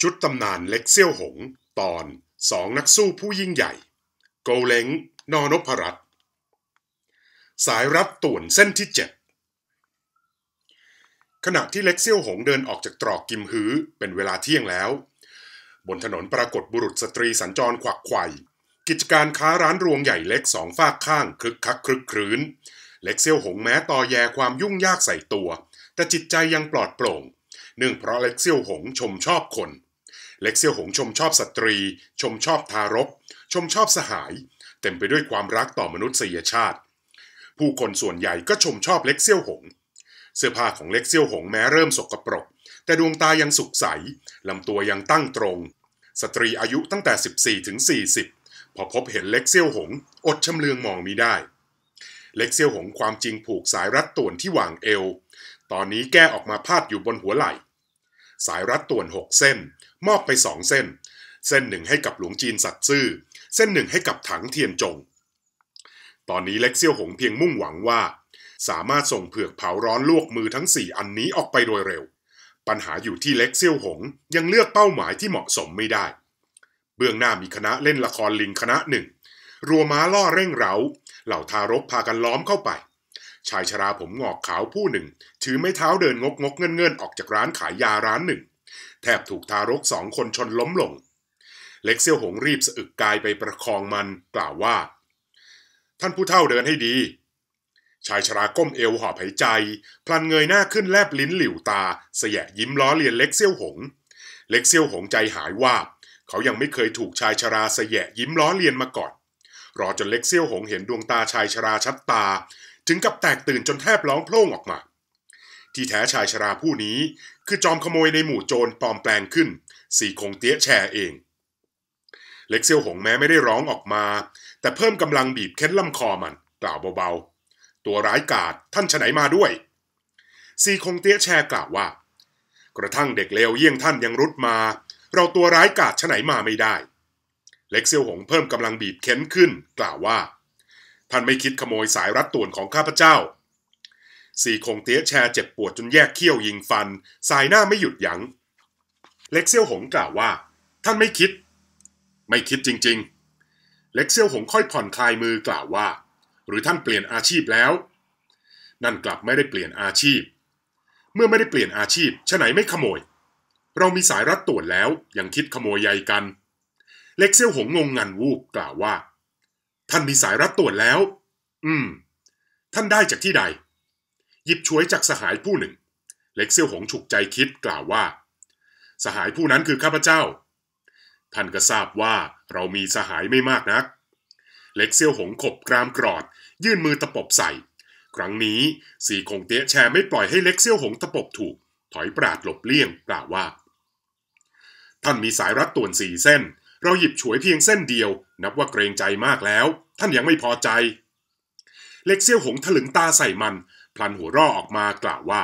ชุดตำนานเล็กเซี่ยวหงตอนสองนักสู้ผู้ยิ่งใหญ่ โกเล้งนอนพรัตสายรับต่วนเส้นที่เจ็ดขณะที่เล็กเซี่ยวหงเดินออกจากตรอกกิมฮื้อเป็นเวลาเที่ยงแล้ว บนถนนปรากฏบุรุษสตรีสัญจรขวักไขว่กิจการค้าร้านรวงใหญ่เล็กสองฝากข้างคลึกคักคลึกครื้น เล็กเซี่ยวหงแม้ต่อแยความยุ่งยากใส่ตัว แต่จิตใจยังปลอดโปร่งเนื่องเพราะเล็กเซี่ยวหงชมชอบคนเล็กเซียวหงชมชอบสตรีชมชอบทารกชมชอบสหาย เต็มไปด้วยความรักต่อมนุษยชาติ ผู้คนส่วนใหญ่ก็ชมชอบเล็กเซียวหง เสื้อผ้าของเล็กเซียวหงแม้เริ่มสกปรก แต่ดวงตายังสุขใสลำตัวยังตั้งตรง สตรีอายุตั้งแต่ 14ถึง40 พอพบเห็นเล็กเซียวหงอดชำเลืองมองมิได้ เล็กเซียวหงความจริงผูกสายรัดต่วนที่หว่างเอว ตอนนี้แก้ออกมาพาดอยู่บนหัวไหล่สายรัดต่วนหกเส้นมอบไปสองเส้น เส้นหนึ่งให้กับหลวงจีนสัตซื่อ เส้นหนึ่งให้กับถังเทียนจง ตอนนี้เล็กเซี่ยวหงเพียงมุ่งหวังว่า สามารถส่งเผือกเผาร้อนลวกมือทั้งสี่อันนี้ออกไปโดยเร็ว ปัญหาอยู่ที่เล็กเซี่ยวหงยังเลือกเป้าหมายที่เหมาะสมไม่ได้ เบื้องหน้ามีคณะเล่นละครลิงคณะหนึ่ง รัวม้าล่อเร่งเร้า เหล่าทารกพากันล้อมเข้าไป ชายชราผมหงอกขาวผู้หนึ่งถือไม้เท้าเดินงกงกเงินเงินออกจากร้านขายยาร้านหนึ่งแทบถูกทารกสองคนชนล้มลง เล็กเซี่ยวหงรีบสะอึกกายไปประคองมัน กล่าวว่า ท่านผู้เฒ่าเดินให้ดี ชายชราก้มเอวหอบหายใจพลันเงยหน้าขึ้นแลบลิ้นหลิวตาเสยะยิ้มล้อเลียนเล็กเซี่ยวหง เล็กเซี่ยวหงใจหายว่าเขายังไม่เคยถูกชายชราเสยะยิ้มล้อเลียนมาก่อนรอจนเล็กเซี่ยวหงเห็นดวงตาชายชราชัดตา ถึงกับแตกตื่นจนแทบร้องโพล่งออกมา ที่แท้ชายชราผู้นี้คือจอมขโมยในหมู่โจรปลอมแปลงขึ้นสีคงเตี้ยแชร์เอง เล็กเซียวหงแม้ไม่ได้ร้องออกมา แต่เพิ่มกำลังบีบเค้นลำคอมัน กล่าวเบาๆตัวร้ายกาดท่านฉไหนมาด้วยสีคงเตี้ยแชร์กล่าวว่า กระทั่งเด็กเลวเยี่ยงท่านยังรุดมา เราตัวร้ายกาดฉไหนมาไม่ได้ เล็กเซียวหงเพิ่มกำลังบีบเค้นขึ้นกล่าวว่าท่านไม่คิดขโมยสายรัดต่วนของข้าพเจ้าสี่คงเตี้ยแชร์เจ็บปวดจนแยกเขี้ยวยิงฟัน สายหน้าไม่หยุดยัง้งเล็กเซี่ยวหงกล่าวว่า ท่านไม่คิด ไม่คิดจริงๆ เล็กเซี่ยวหงค่อยผ่อนคลายมือกล่าวว่า หรือท่านเปลี่ยนอาชีพแล้ว นั่นกลับไม่ได้เปลี่ยนอาชีพ เมื่อไม่ได้เปลี่ยนอาชีพฉะไหนไม่ขโมย เรามีสายรัดตรวจแล้วยังคิดขโมยใยกัน เล็กเซี่ยวหงงงงันวูบกล่าวว่า ท่านมีสายรัดตรวจแล้ว อืมท่านได้จากที่ใดยิบช่วยจากสหายผู้หนึ่ง เล็กเซี่ยวหงฉุกใจคิดกล่าวว่า สหายผู้นั้นคือข้าพเจ้า ท่านก็ทราบว่าเรามีสหายไม่มากนัก เล็กเซี่ยวหงขบกรามกรอด ยื่นมือตะปบใส่ ครั้งนี้ สีคงเตี้ยแชร์ไม่ปล่อยให้เล็กเซี่ยวหงตะปบถูก ถอยปราดหลบเลี่ยง กล่าวว่า ท่านมีสายรัดต่วนสี่เส้น เราหยิบฉวยเพียงเส้นเดียว นับว่าเกรงใจมากแล้ว ท่านยังไม่พอใจ เล็กเซี่ยวหงถลึงตาใส่มันพลันหัวร่อออกมากล่าวว่า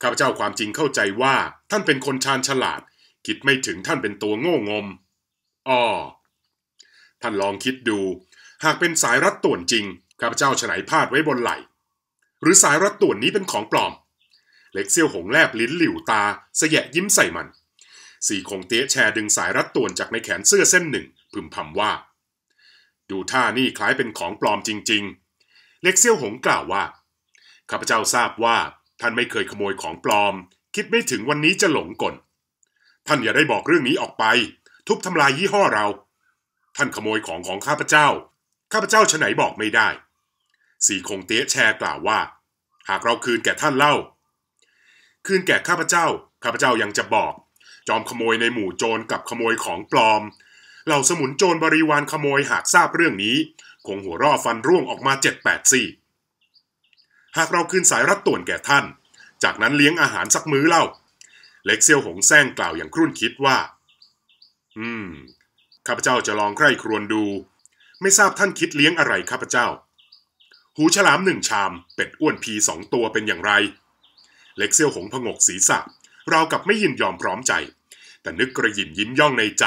ข้าพเจ้าความจริงเข้าใจว่า ท่านเป็นคนชาญฉลาด คิดไม่ถึงท่านเป็นตัวโง่งมอ้อท่านลองคิดดู หากเป็นสายรัดต่วนจริงข้าพเจ้าฉนายพาดไว้บนไหลหรือสายรัดต่วนนี้เป็นของปลอม เล็กเซี่ยวหงแลบลิ้นหลิวตาเสยะยิ้มใส่มัน สี่คงเตี้ยแชดึงสายรัดต่วนจากในแขนเสื้อเส้นหนึ่ง พึมพำว่า ดูท่านี่คล้ายเป็นของปลอมจริง ๆ เล็กเซี่ยวหงกล่าวว่าข้าพเจ้าทราบว่า ท่านไม่เคยขโมยของปลอม คิดไม่ถึงวันนี้จะหลงกลท่านอย่าได้บอกเรื่องนี้ออกไป ทุบทำลายยี่ห้อเรา ท่านขโมยของของข้าพเจ้า ข้าพเจ้าชไหนบอกไม่ได้ สีคงเตี้ยแชร์กล่าวว่า หากเราคืนแก่ท่านเล่าคืนแก่ข้าพเจ้า ข้าพเจ้ายังจะบอก จอมขโมยในหมู่โจรกับขโมยของปลอมเหล่าสมุนโจรบริวารขโมยหากทราบเรื่องนี้ คงหัวร่อฟันร่วงออกมาเจ็ดแปดสี่หากเราคืนสายรัดต่วนแก่ท่าน จากนั้นเลี้ยงอาหารสักมื้อเล่า เล็กเซียวหงแซงกล่าวอย่างครุ่นคิดว่า อืม ข้าพเจ้าจะลองใคร่ครวญดู ไม่ทราบท่านคิดเลี้ยงอะไรข้าพเจ้า หูฉลามหนึ่งชาม เป็ดอ้วนพีสองตัวเป็นอย่างไร เล็กเซียวหงผงกศีรษะเรากับไม่ยินยอมพร้อมใจ แต่นึกกระยิมยิ้มย่องในใจ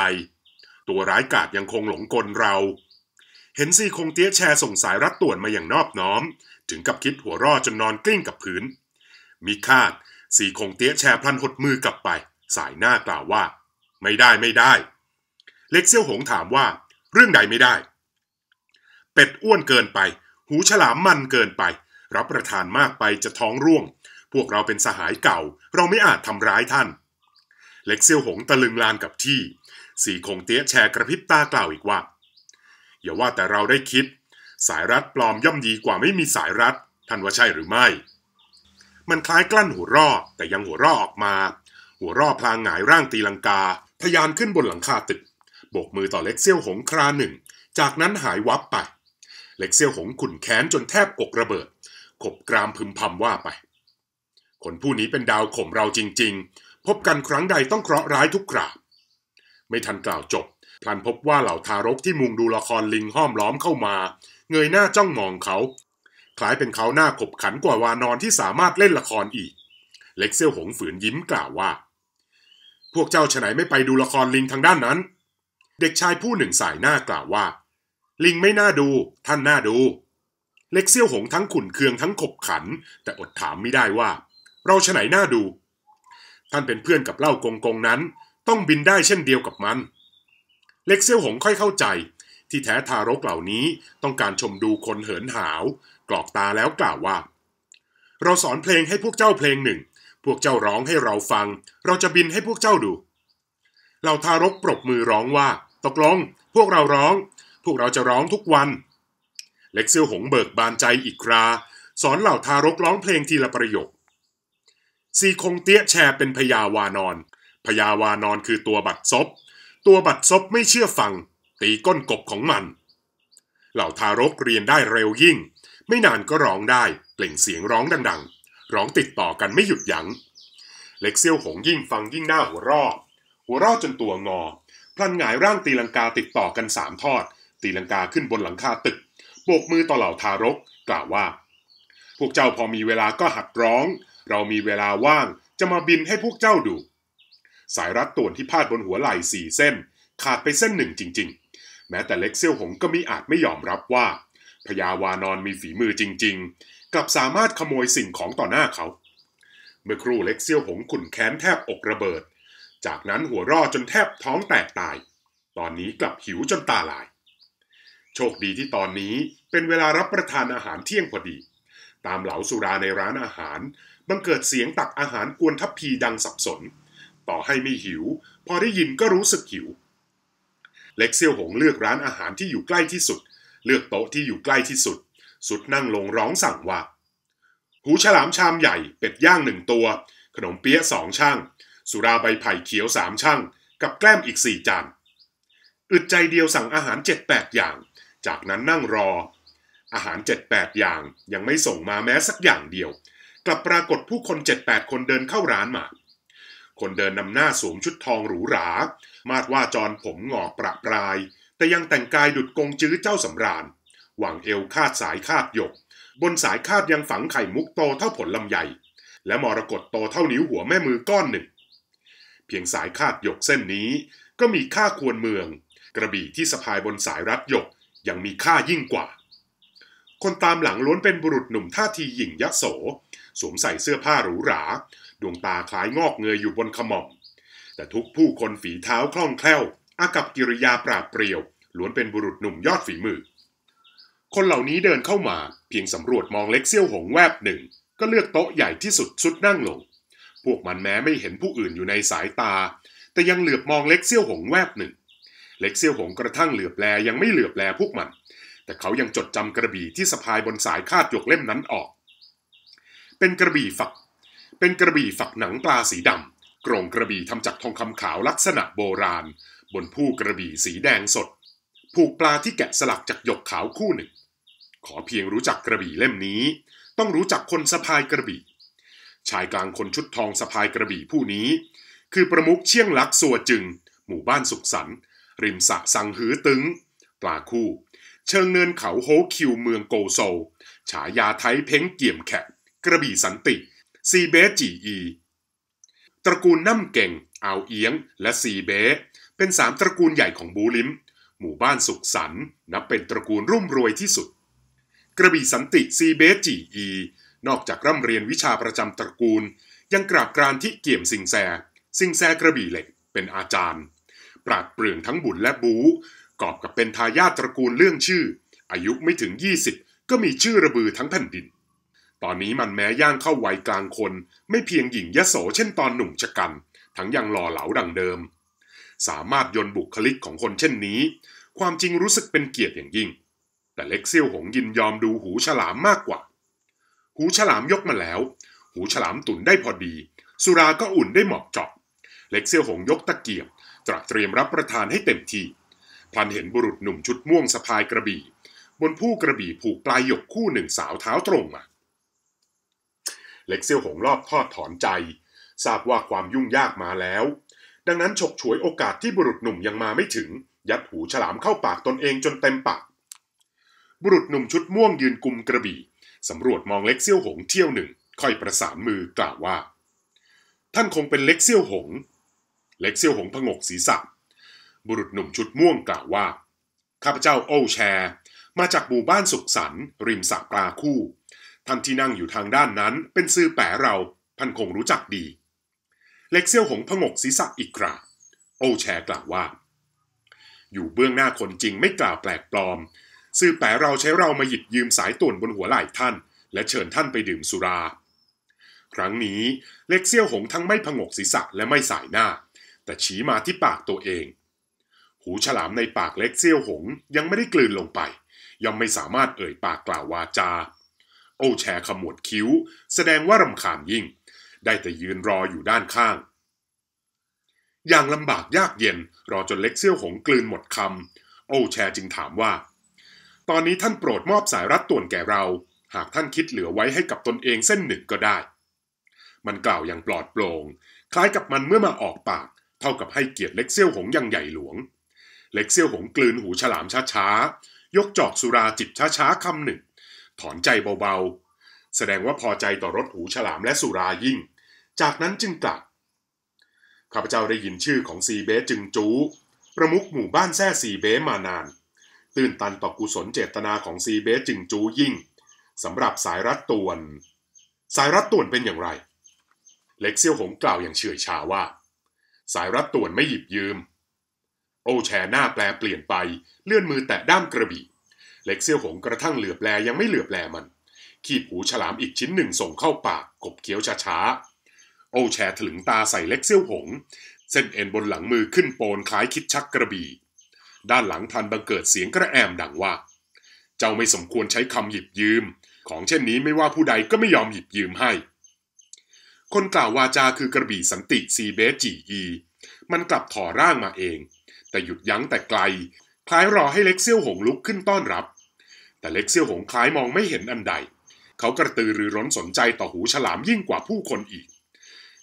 ตัวร้ายกาจยังคงหลงกลเรา เห็นซีคงเตี้ยแชร์ส่งสายรัดต่วนมาอย่างนอบน้อมถึงกับคิดหัวรออจนนอนกลิ้งกับพื้น มีคาด สี่คงเตี้ยแชร์พลันหดมือกลับไป สายหน้ากล่าวว่า ไม่ได้ไม่ได้ เล็กเซี่ยวหงถามว่าเรื่องใดไม่ได้ เป็ดอ้วนเกินไป หูฉลามมันเกินไป รับประทานมากไปจะท้องร่วง พวกเราเป็นสหายเก่า เราไม่อาจทำร้ายท่าน เล็ก เซี่ยวหงตะลึงลานกับที่สี่คงเตี้ยแชร์กระพริบตากล่าวอีกว่า อย่าว่าแต่เราได้คิดสายรัดปลอมย่อมดีกว่าไม่มีสายรัดท่านว่าใช่หรือไม่ มันคล้ายกลั้นหัวรอแต่ยังหัวรอออกมา หัวรอพลางหงายร่างตีลังกา พยานขึ้นบนหลังคาตึกโบกมือต่อเล็กเซี่ยวหงคราหนึ่งจากนั้นหายวับไป เล็กเซี่ยวหงขุนแค้นจนแทบอกระเบิดขบกรามพึมพำว่าไปคนผู้นี้เป็นดาวข่มเราจริงๆ พบกันครั้งใดต้องเคราะห์ร้ายทุกคราไม่ทันกล่าวจบพลันพบว่าเหล่าทารกที่มุงดูละครลิงห้อมล้อมเข้ามาเงยหน้าจ้องมองเขา คล้ายเป็นเขาหน้าขบขันกว่าวานอนที่สามารถเล่นละครอีก เล็กเซี่ยวหงฝืนยิ้มกล่าวว่า พวกเจ้าฉไหนไม่ไปดูละครลิงทางด้านนั้น เด็กชายผู้หนึ่งสายหน้ากล่าวว่า ลิงไม่น่าดู ท่านน่าดู เล็กเซี่ยวหงทั้งขุนเคืองทั้งขบขัน แต่อดถามไม่ได้ว่า เราฉไหนน่าดู ท่านเป็นเพื่อนกับเล่ากงกงนั้น ต้องบินได้เช่นเดียวกับมัน เล็กเซี่ยวหงค่อยเข้าใจที่แท้ทารกเหล่านี้ต้องการชมดูคนเหินหาว กรอกตาแล้วกล่าวว่า เราสอนเพลงให้พวกเจ้าเพลงหนึ่ง พวกเจ้าร้องให้เราฟัง เราจะบินให้พวกเจ้าดูเหล่าทารกปรบมือร้องว่า ตกลง พวกเราร้อง พวกเราจะร้องทุกวัน เล็กซิลหงเบิกบานใจอีกครา สอนเหล่าทารกร้องเพลงทีละประโยคซีคงเตี้ยแชร์เป็นพยาวานอนพยาวานอนคือตัวบัตรซบตัวบัตรซบไม่เชื่อฟังตีก้นกบของมัน เหล่าทารกเรียนได้เร็วยิ่ง ไม่นานก็ร้องได้ เปล่งเสียงร้องดังๆ ร้องติดต่อกันไม่หยุดยัง้งเล็กเซี่ยวหงยิ่งฟังยิ่งหน้าหัวรอดหัวรอดจนตัวงอพลันหงายร่างตีลังกาติดต่อกันสามทอด ตีลังกาขึ้นบนหลังคาตึกโบกมือต่อเหล่าทารกกล่าวว่า พวกเจ้าพอมีเวลาก็หัดร้อง เรามีเวลาว่าง จะมาบินให้พวกเจ้าดู สายรัดต่วนที่พาดบนหัวไหล่สี่เส้น ขาดไปเส้นหนึ่งจริงๆแม้แต่เล็กเซี่ยวหงก็มิอาจไม่ยอมรับว่าพญาวานอนมีฝีมือจริง ๆ กลับสามารถขโมยสิ่งของต่อหน้าเขา เมื่อครู่เล็กเซี่ยวหงขุนแค้นแทบอกระเบิด จากนั้นหัวรอจนแทบท้องแตกตาย ตอนนี้กลับหิวจนตาลาย โชคดีที่ตอนนี้เป็นเวลารับประทานอาหารเที่ยงพอดีตามเหลาสุราในร้านอาหารบังเกิดเสียงตักอาหารกวนทัพพีดังสับสน ต่อให้ไม่หิว พอได้ยินก็รู้สึกหิวเล็กเซี่ยวหงเลือกร้านอาหารที่อยู่ใกล้ที่สุด เลือกโต๊ะที่อยู่ใกล้ที่สุด สุดนั่งลงร้องสั่งว่า หูฉลามชามใหญ่เป็ดย่างหนึ่งตัว ขนมเปี๊ยะสองช่างสุราใบไผ่เขียวสามช่างกับแกล้มอีกสี่จานอึดใจเดียวสั่งอาหารเจ็ดแปดอย่าง จากนั้นนั่งรอ อาหารเจ็ดแปดอย่างยังไม่ส่งมาแม้สักอย่างเดียวกลับปรากฏผู้คนเจ็ดแปดคนเดินเข้าร้านมาคนเดินนำหน้าสวมชุดทองหรูหรา มาดว่าจอนผมหงอกประปราย แต่ยังแต่งกายดุดกงจื้อเจ้าสำราญ หวังเอวคาดสายคาดหยก บนสายคาดยังฝังไข่มุกโตเท่าผลลำไยและมรกตโตเท่านิ้วหัวแม่มือก้อนหนึ่ง เพียงสายคาดหยกเส้นนี้ ก็มีค่าควรเมือง กระบี่ที่สะพายบนสายรัดหยกยังมีค่ายิ่งกว่า คนตามหลังล้วนเป็นบุรุษหนุ่มท่าทีหยิ่งยโส สวมใส่เสื้อผ้าหรูหราดวงตาคล้ายงอกเงยอยู่บนขมอบแต่ทุกผู้คนฝีเท้าคล่องแคล่ว อากับกิริยาปราบเปรียว ล้วนเป็นบุรุษหนุ่มยอดฝีมือ คนเหล่านี้เดินเข้ามาเพียงสำรวจมองเล็กเซี่ยวหงแวบหนึ่ง ก็เลือกโต๊ะใหญ่ที่สุดสุด นั่งลง พวกมันแม้ไม่เห็นผู้อื่นอยู่ในสายตา แต่ยังเหลือบมองเล็กเซี่ยวหงแวบหนึ่ง เล็กเซี่ยวหงกระทั่งเหลือบแลยังไม่เหลือบแลพวกมัน แต่เขายังจดจำกระบี่ที่สะพายบนสายคาดหยกเล่มนั้นออก เป็นกระบี่ฝักเป็นกระบี่ฝักหนังปลาสีดำกรงกระบี่ทำจากทองคำขาวลักษณะโบราณ บนผู้กระบี่สีแดงสด ผูกปลาที่แกะสลักจากหยกขาวคู่หนึ่ง ขอเพียงรู้จักกระบี่เล่มนี้ ต้องรู้จักคนสะพายกระบี่ ชายกลางคนชุดทองสะพายกระบี่ผู้นี้ คือประมุขเชียงลักสัวจึง หมู่บ้านสุขสันต์ริมสะสังหือตึง ปลาคู่ เชิงเนินเขาโฮคิวเมืองโกโซฉายาไทยเพ้งเกี่ยมแขกกระบี่สันติซีเบสจีอี ตระกูลน้ำเก่ง เอาเอียง และซีเบส เป็นสามตระกูลใหญ่ของบูลิม หมู่บ้านสุขสันนับเป็นตระกูลรุ่มรวยที่สุด กระบี่สันติซีเบสจีอี นอกจากร่ำเรียนวิชาประจำตระกูล ยังกราบกรานที่เกี่ยมสิงแซสิงแซกระบี่เหล็กเป็นอาจารย์ ปราดเปรื่องทั้งบุญและบูกอบกับเป็นทายาทตระกูลเรื่องชื่อ อายุไม่ถึง 20 ก็มีชื่อระบือทั้งแผ่นดินตอนนี้มันแม้ย่างเข้าวัยกลางคนไม่เพียงหญิงยโสเช่นตอนหนุ่มชะกันทั้งยังหล่อเหลาดังเดิม สามารถยนบุคลิกของคนเช่นนี้ ความจริงรู้สึกเป็นเกียรติอย่างยิ่ง แต่เล็กเซี่ยวหงยินยอมดูหูฉลามมากกว่า หูฉลามยกมาแล้ว หูฉลามตุนได้พอดี สุราก็อุ่นได้เหมาะเจาะเล็กเซี่ยวหงยกตะเกียบตรัสเตรียมรับประทานให้เต็มที่พลันเห็นบุรุษหนุ่มชุดม่วงสะพายกระบี่ บนผู้กระบี่ผูกปลายหยกคู่หนึ่งสาวเท้าตรงมาเล็กเซี่ยวหงรอบทอดถอนใจ ทราบว่าความยุ่งยากมาแล้ว ดังนั้นฉกฉวยโอกาสที่บุรุษหนุ่มยังมาไม่ถึง ยัดหูฉลามเข้าปากตนเองจนเต็มปากบุรุษหนุ่มชุดม่วงยืนกุมกระบี่สำรวจมองเล็กเซี่ยวหงเที่ยวหนึ่งค่อยประสานมือกล่าวว่า ท่านคงเป็นเล็กเซี่ยวหง เล็กเซี่ยวหงผงกศีรษะบุรุษหนุ่มชุดม่วงกล่าวว่าข้าพเจ้าโอแชร์ มาจากหมู่บ้านสุขสันต์ริมสระปลาคู่ท่านที่นั่งอยู่ทางด้านนั้น เป็นซื่อแปะเราท่านคงรู้จักดี เล็กเซี่ยวหงพงกศีรษะอีกคราโอแชร์กล่าวว่า อยู่เบื้องหน้าคนจริงไม่กล่าวแปลกปลอม ซื่อแปะเราใช้เรามาหยิบยืมสายต่วนบนหัวไหล่ท่าน และเชิญท่านไปดื่มสุรา ครั้งนี้เล็กเซี่ยวหงทั้งไม่พงกศีรษะและไม่สายหน้า แต่ชี้มาที่ปากตัวเอง หูฉลามในปากเล็กเซี่ยวหงยังไม่ได้กลืนลงไป ยังไม่สามารถเอ่ยปากกล่าววาจาโอ้แชร์ขมวดคิ้ว แสดงว่ารำคาญยิ่ง ได้แต่ยืนรออยู่ด้านข้าง อย่างลำบากยากเย็น รอจนเล็กเซี่ยวหงกลืนหมดคำ โอ้แชร์จึงถามว่า ตอนนี้ท่านโปรดมอบสายรัดต่วนแก่เรา หากท่านคิดเหลือไว้ให้กับตนเองเส้นหนึ่งก็ได้ มันกล่าวอย่างปลอดโปร่ง คล้ายกับมันเมื่อมาออกปาก เท่ากับให้เกียรติเล็กเซี่ยวหงอย่างใหญ่หลวง เล็กเซี่ยวหงกลืนหูฉลามช้าๆยกจอกสุราจิบช้าๆคำหนึ่งถอนใจเบาๆ แสดงว่าพอใจต่อรถหูฉลามและสุรายิ่ง จากนั้นจึงกลับ ข้าพเจ้าได้ยินชื่อของซีเบสจึงจูประมุขหมู่บ้านแซ่ซีเบสมานาน ตื่นตันต่อกุศลเจตนาของซีเบสจึงจูยิ่ง สำหรับสายรัดตวน สายรัดตวนเป็นอย่างไร เล็กเซี่ยวหงกล่าวอย่างเฉื่อยชาว่า สายรัดตวนไม่หยิบยืม โอแชหน้าแปลเปลี่ยนไป เลื่อนมือแตะด้ามกระบี่เล็กเซี่ยวหงกระทั่งเหลือบแลยังไม่เหลือบแลมัน ขีบหูฉลามอีกชิ้นหนึ่งส่งเข้าปาก กบเคี้ยวช้าๆโอแชถลึงตาใส่เล็กเซี่ยวหงเส้นเอ็นบนหลังมือขึ้นโปนคล้ายคิดชักกระบี่ด้านหลังทันบังเกิดเสียงกระแอมดังว่า เจ้าไม่สมควรใช้คำหยิบยืม ของเช่นนี้ไม่ว่าผู้ใดก็ไม่ยอมหยิบยืมให้คนกล่าววาจาคือกระบี่สันติซีเบสจีอีมันกลับถอร่างมาเอง แต่หยุดยั้งแต่ไกลคล้ายรอให้เล็กเซี่ยวหงลุกขึ้นต้อนรับแต่เล็กเซี่ยวหงคล้ายมองไม่เห็นอันใด เขากระตือรือร้นสนใจต่อหูฉลามยิ่งกว่าผู้คนอีก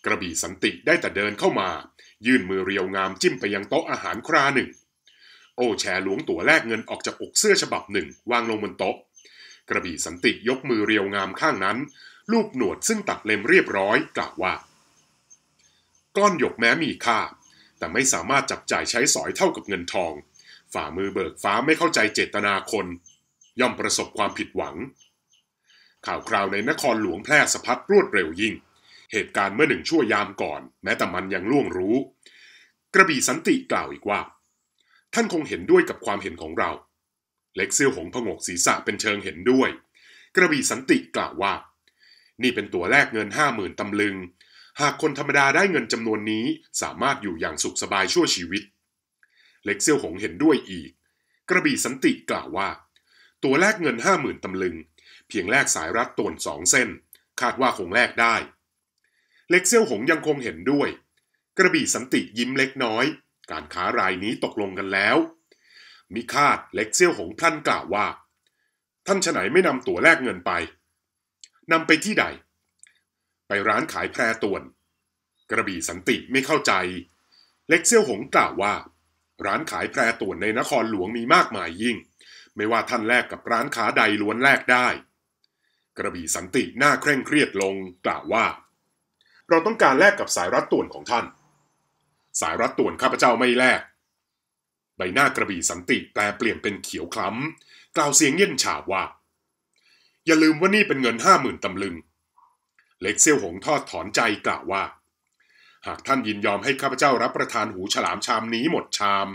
กระบี่สันติได้แต่เดินเข้ามา ยื่นมือเรียวงามจิ้มไปยังโต๊ะอาหารคราหนึ่ง โอแชร์ลวงตั๋วแลกเงินออกจากอกเสื้อฉบับหนึ่ง วางลงบนโต๊ะ กระบี่สันติยกมือเรียวงามข้างนั้น ลูบหนวดซึ่งตัดเล็มเรียบร้อย กล่าวว่า ก้อนหยกแม้มีค่า แต่ไม่สามารถจับจ่ายใช้สอยเท่ากับเงินทอง ฝ่ามือเบิกฟ้าไม่เข้าใจเจตนาคนย่อมประสบความผิดหวัง ข่าวคราวในนครหลวงแพร่สะพัดรวดเร็วยิ่ง เหตุการณ์เมื่อหนึ่งชั่วยามก่อน แม้แต่มันยังล่วงรู้ กระบี่สันติกล่าวอีกว่า ท่านคงเห็นด้วยกับความเห็นของเรา เล็กเซี่ยวหงพงกศีรษะเป็นเชิงเห็นด้วย กระบี่สันติกล่าวว่านี่เป็นตัวแลกเงินห้าหมื่นตำลึงหากคนธรรมดาได้เงินจำนวนนี้สามารถอยู่อย่างสุขสบายชั่วชีวิต เล็กเซี่ยวหงเห็นด้วยอีก กระบี่สันติกล่าวว่าตัวแลกเงินห้าหมื่นตำลึง เพียงแลกสายรัดตวนสองเส้น คาดว่าคงแลกได้ เล็กเซี่ยวหงยังคงเห็นด้วย กระบี่สันติยิ้มเล็กน้อย การค้ารายนี้ตกลงกันแล้วมิคาดเล็กเซี่ยวหงท่านกล่าวว่า ท่านฉไหนไม่นำตัวแลกเงินไปนำไปที่ใด ไปร้านขายแพรตวน กระบี่สันติไม่เข้าใจ เล็กเซี่ยวหงกล่าวว่า ร้านขายแพรตวนในนครหลวงมีมากมายยิ่งไม่ว่าท่านแลกกับร้านค้าใดล้วนแลกได้ กระบี่สันติหน้าเคร่งเครียดลงกล่าวว่า เราต้องการแลกกับสายรัดต่วนของท่าน สายรัดต่วนข้าพเจ้าไม่แลก ใบหน้ากระบี่สันติแปลเปลี่ยนเป็นเขียวคล้ำกล่าวเสียงเย็นฉาบว่า อย่าลืมว่านี่เป็นเงินห้าหมื่นตำลึงเล็กเซี่ยวหงทอดถอนใจกล่าวว่า หากท่านยินยอมให้ข้าพเจ้ารับประทานหูฉลามชามนี้หมดชาม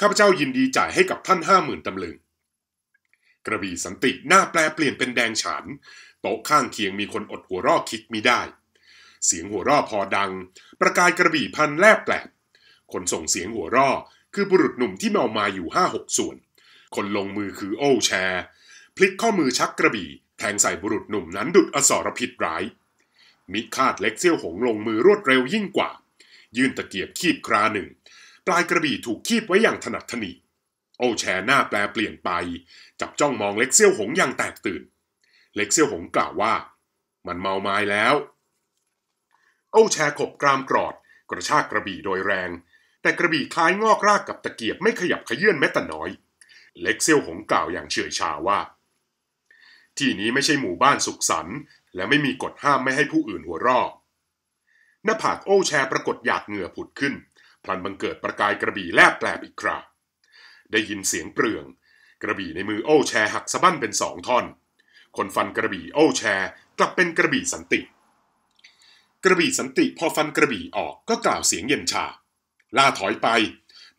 ข้าพเจ้ายินดีจ่ายให้กับท่านห้าหมื่นตำลึงกระบี่สันติหน้าแปลเปลี่ยนเป็นแดงฉานโต๊ะข้างเคียงมีคนอดหัวรอคิกมิได้ เสียงหัวรอพอดัง ประกายกระบี่พันแลบแปลกคนส่งเสียงหัวรอคือบุรุษหนุ่มที่เมามาอยู่ห้าหกส่วน คนลงมือคือโอ้แชร์ พลิกข้อมือชักกระบี่ แทงใส่บุรุษหนุ่มนั้นดุดอสรพิษร้ายมิคาดเล็กเซี่ยวหงลงมือรวดเร็วยิ่งกว่า ยื่นตะเกียบคีบคราหนึ่ง ปลายกระบี่ถูกคีบไว้อย่างถนัดถนีโอแชหน้าแปลเปลี่ยนไปจับจ้องมองเล็กเซี่ยวหงอย่างแตกตื่น เล็กเซี่ยวหงกล่าวว่า มันเมาไม้แล้ว โอแชขบกรามกรอด กระชากกระบี่โดยแรง แต่กระบี่คล้ายงอกรากกับตะเกียบไม่ขยับขยื่นแม้แต่น้อย เล็กเซี่ยวหงกล่าวอย่างเฉื่อยชาว่า ที่นี้ไม่ใช่หมู่บ้านสุขสันต์และไม่มีกฎห้ามไม่ให้ผู้อื่นหัวรอกหน้าผากโอแชปรากฏหยาดเหงื่อผุดขึ้นพลันบังเกิดประกายกระบี่แลบแปลบอีกคราได้ยินเสียงเปลือง กระบี่ในมือโอ้ แชร์หักสะบั้นเป็นสองท่อน คนฟันกระบี่โอ้ แชร์กลับเป็นกระบี่สันติ กระบี่สันติพอฟันกระบี่ออกก็กล่าวเสียงเย็นชาล่าถอยไป